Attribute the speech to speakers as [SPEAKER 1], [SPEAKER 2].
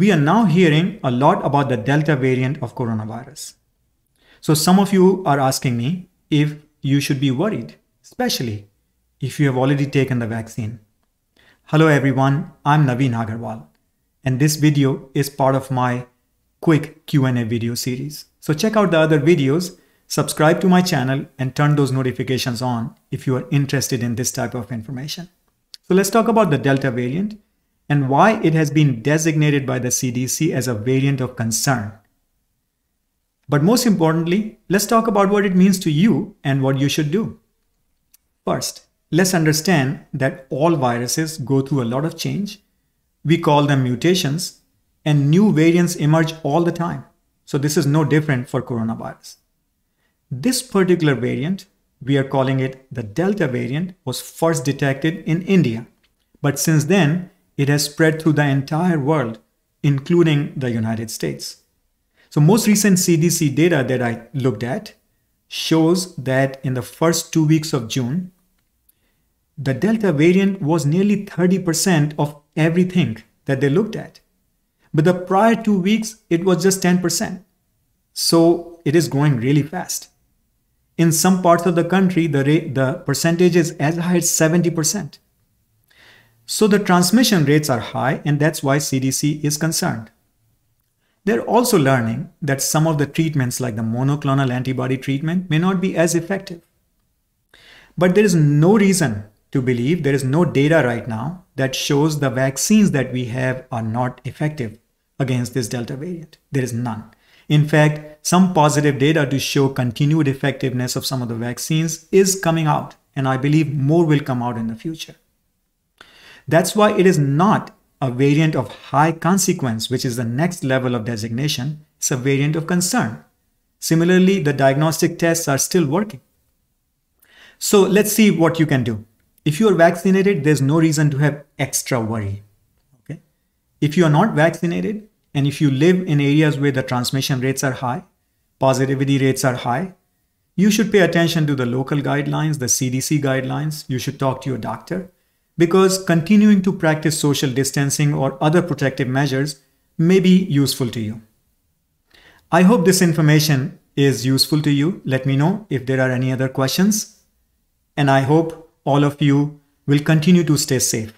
[SPEAKER 1] we are now hearing a lot about the Delta variant of coronavirus. So some of you are asking me if you should be worried, especially if you have already taken the vaccine. Hello everyone, I'm Naveen Agarwal and this video is part of my quick Q&A video series. So check out the other videos, subscribe to my channel and turn those notifications on if you are interested in this type of information. So let's talk about the Delta variant and why it has been designated by the CDC as a variant of concern. But most importantly, let's talk about what it means to you and what you should do. First, let's understand that all viruses go through a lot of change. We call them mutations, and new variants emerge all the time. So, this is no different for coronavirus. This particular variant, we are calling it the Delta variant, was first detected in India. But since then, it has spread through the entire world, including the United States. So, most recent CDC data that I looked at shows that in the first two weeks of June, the Delta variant was nearly 30% of everything that they looked at. But the prior two weeks, it was just 10%. So it is growing really fast. In some parts of the country, the, rate, the percentage is as high as 70%. So the transmission rates are high and that's why CDC is concerned. They're also learning that some of the treatments like the monoclonal antibody treatment may not be as effective. But there is no reason to believe, there is no data right now that shows the vaccines that we have are not effective against this Delta variant. There is none. In fact, some positive data to show continued effectiveness of some of the vaccines is coming out, and I believe more will come out in the future. That's why it is not a variant of high consequence, which is the next level of designation. It's a variant of concern. Similarly, the diagnostic tests are still working. So let's see what you can do. If you are vaccinated, there's no reason to have extra worry. Okay? If you are not vaccinated, and if you live in areas where the transmission rates are high, positivity rates are high, you should pay attention to the local guidelines, the CDC guidelines. You should talk to your doctor because continuing to practice social distancing or other protective measures may be useful to you. I hope this information is useful to you. Let me know if there are any other questions. And I hope all of you will continue to stay safe.